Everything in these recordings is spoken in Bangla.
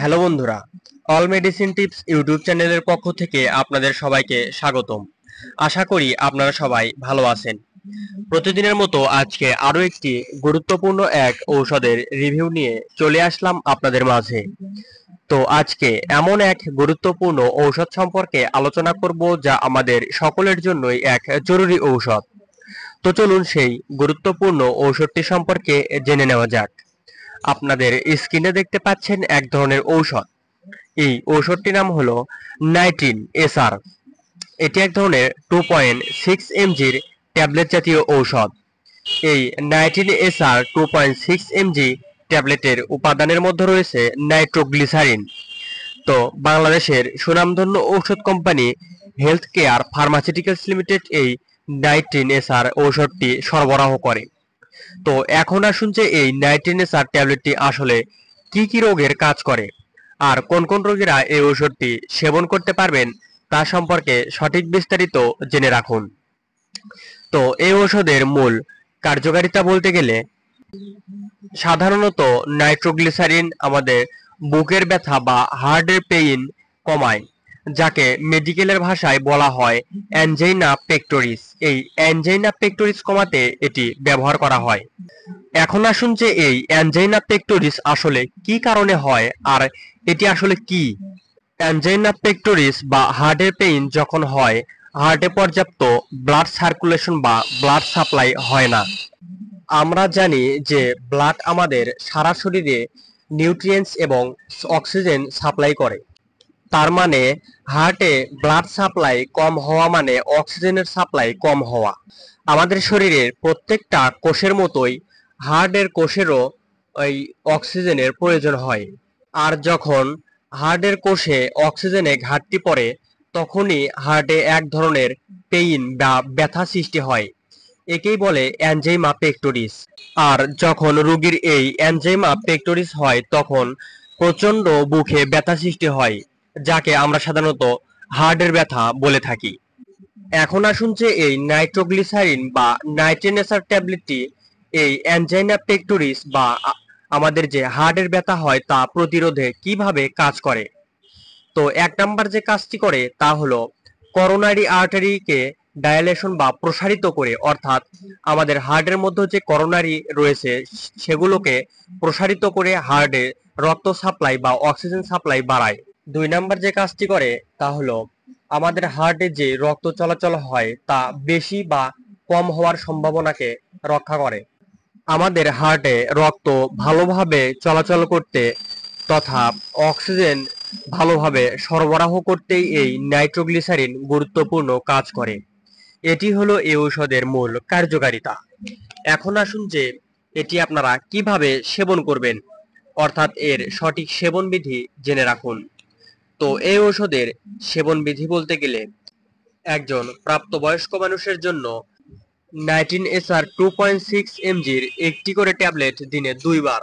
হ্যালো বন্ধুরা অল মেডিসিন টিপস ইউটিউব চ্যানেলের পক্ষ থেকে আপনাদের সবাইকে স্বাগতম আশা করি আপনারা সবাই ভালো আছেন প্রতিদিনের মতো আজকে আরও একটি গুরুত্বপূর্ণ এক ঔষধের রিভিউ নিয়ে চলে আসলাম আপনাদের মাঝে তো আজকে এমন এক গুরুত্বপূর্ণ ঔষধ সম্পর্কে আলোচনা করব যা আমাদের সকলের জন্যই এক জরুরি ঔষধ তো চলুন সেই গুরুত্বপূর্ণ ঔষধটি সম্পর্কে জেনে নেওয়া যাক আপনাদের স্ক্রিনে দেখতে পাচ্ছেন এক ধরনের ঔষধ এই ঔষধটির নাম হলো নাইটিন এসআর এটি এক ধরনের টু পয়েন্ট সিক্স এমজির ট্যাবলেট জাতীয় ঔষধ এই নাইটিন SR two point six MG ট্যাবলেটের উপাদানের মধ্যে রয়েছে নাইট্রোগ্লিসারিন তো বাংলাদেশের সুনামধন্য ঔষধ company health care pharmaceuticals limited এই নাইট্রিন এসআর ঔষধটি সরবরাহ করে তো এখন আসুন যে এই নাইট্রিনেসার ট্যাবলেটটি আসলে কি কি রোগের কাজ করে আর কোন কোন রোগীরা এই ওষুধটি সেবন করতে পারবেন তা সম্পর্কে সঠিক বিস্তারিত জেনে রাখুন তো এই ওষুধের মূল কার্যকারিতা বলতে গেলে সাধারণত নাইট্রোগ্লিসারিন আমাদের বুকের ব্যথা বা হার্টের পেইন কমায় যাকে মেডিকেলের ভাষায় বলা হয় অ্যানজেইনা পেক্টোরিস এই অ্যানজেইনা পেক্টোরিস কমাতে এটি ব্যবহার করা হয় এখন আসুন যে এই অ্যানজেইনা পেক্টোরিস আসলে কি কারণে হয় আর এটি আসলে কি অ্যানজেইনা পেক্টোরিস বা হার্টের পেইন যখন হয় হার্টে পর্যাপ্ত ব্লাড সার্কুলেশন বা ব্লাড সাপ্লাই হয় না আমরা জানি যে ব্লাড আমাদের সারা শরীরে নিউট্রিয়েন্টস এবং অক্সিজেন সাপ্লাই করে তার মানে হার্টে ব্লাড সাপ্লাই কম হওয়া মানে অক্সিজেনের সাপ্লাই কম হওয়া আমাদের শরীরের প্রত্যেকটা কোষের মতোই হার্টের কোষেরও ওই অক্সিজেনের প্রয়োজন হয় আর যখন হার্টের কোষে অক্সিজেনে ঘাটতি পড়ে তখনই হার্টে এক ধরনের পেইন বা ব্যথা সৃষ্টি হয় একেই বলে অ্যানজেমা পেক্টোরিস আর যখন রোগীর এই অ্যানজেমা পেক্টোরিস হয় তখন প্রচণ্ড বুকে ব্যথা সৃষ্টি হয় যাকে আমরা সাধারণত হার্টের ব্যথা বলে থাকি এখন আসুন যে এই নাইট্রোগ্লিসারিন বা নাইট্রেনেসার ট্যাবলেটটি এই অ্যাঞ্জাইনা পেক্টোরিস বা আমাদের যে হার্টের ব্যথা হয় তা প্রতিরোধে কিভাবে কাজ করে তো এক নাম্বার যে কাজটি করে তা হলো করোনারি আর্টারিকে ডায়ালেশন বা প্রসারিত করে অর্থাৎ আমাদের হার্টের মধ্যে যে করোনারি রয়েছে সেগুলোকে প্রসারিত করে হার্টে রক্ত সাপ্লাই বা অক্সিজেন সাপ্লাই বাড়ায় দুই নাম্বার যে কাজটি করে তা হলো আমাদের হার্টে যে রক্ত চলাচল হয় তা বেশি বা কম হওয়ার সম্ভাবনাকে রক্ষা করে আমাদের হার্টে রক্ত ভালোভাবে চলাচল করতে তথা অক্সিজেন ভালোভাবে সরবরাহ করতেই এই নাইট্রোগ্লিসারিন গুরুত্বপূর্ণ কাজ করে এটি হলো এই ঔষধের মূল কার্যকারিতা এখন আসুন যে এটি আপনারা কিভাবে সেবন করবেন অর্থাৎ এর সঠিক সেবন বিধি জেনে রাখুন তো এই ওষুধের সেবন বিধি বলতে গেলে একজন প্রাপ্তবয়স্ক মানুষের জন্য নাইটিন এসআর টু পয়েন্ট সিক্স এমজির একটি করে ট্যাবলেট দিনে দুইবার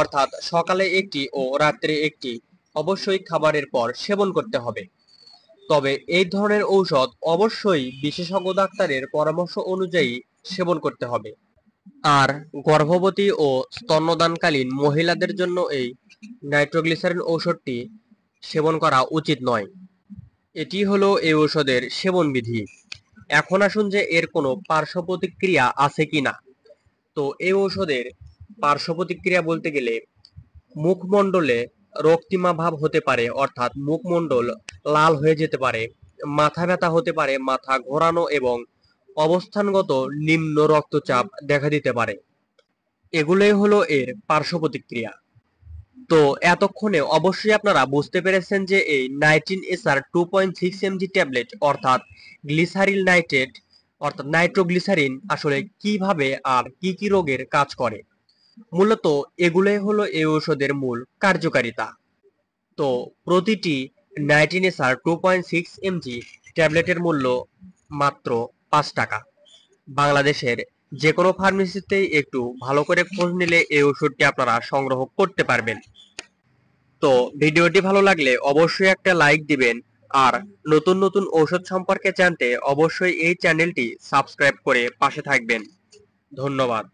অর্থাৎ সকালে একটি ও রাত্রে একটি অবশ্যই খাবারের পর সেবন করতে হবে তবে এই ধরনের ঔষধ অবশ্যই বিশেষজ্ঞ ডাক্তারের পরামর্শ অনুযায়ী সেবন করতে হবে আর গর্ভবতী ও স্তন্যদানকালীন মহিলাদের জন্য এই নাইট্রোগ্লিসারিন ঔষধটি সেবন করা উচিত নয় এটি হলো এই ঔষধের সেবন বিধি এখন আসুন যে এর কোনো পার্শ্ব প্রতিক্রিয়া আছে কি না তো এই ঔষধের পার্শ্ব প্রতিক্রিয়া বলতে গেলে মুখমণ্ডলে রক্তিমা ভাব হতে পারে অর্থাৎ মুখমণ্ডল লাল হয়ে যেতে পারে মাথা ব্যথা হতে পারে মাথা ঘোরানো এবং অবস্থানগত নিম্ন রক্তচাপ দেখা দিতে পারে এগুলোই হলো এর পার্শ্ব প্রতিক্রিয়া তো এতক্ষণে অবশ্যই আপনারা বুঝতে পেরেছেন যে এই S SR two point six MG tablet অর্থাৎ গ্লিসারিল নাইট্রেট অর্থাৎ নাইট্রোগ্লিসারিন আসলে কিভাবে আর কি কি রোগের কাজ করে মূলত এগুলোই হলো এই ঔষধের মূল কার্যকারিতা তো প্রতিটি S SR two point six MG ট্যাবলেটের মূল্য মাত্র পাঁচ টাকা বাংলাদেশের যে কোনো ফার্মেসিতে একটু ভালো করে খোঁজ নিলে এই ওষুধটি আপনারা সংগ্রহ করতে পারবেন তো ভিডিওটি ভালো লাগলে অবশ্যই একটা লাইক দিবেন আর নতুন নতুন ঔষধ সম্পর্কে জানতে অবশ্যই এই চ্যানেলটি সাবস্ক্রাইব করে পাশে থাকবেন ধন্যবাদ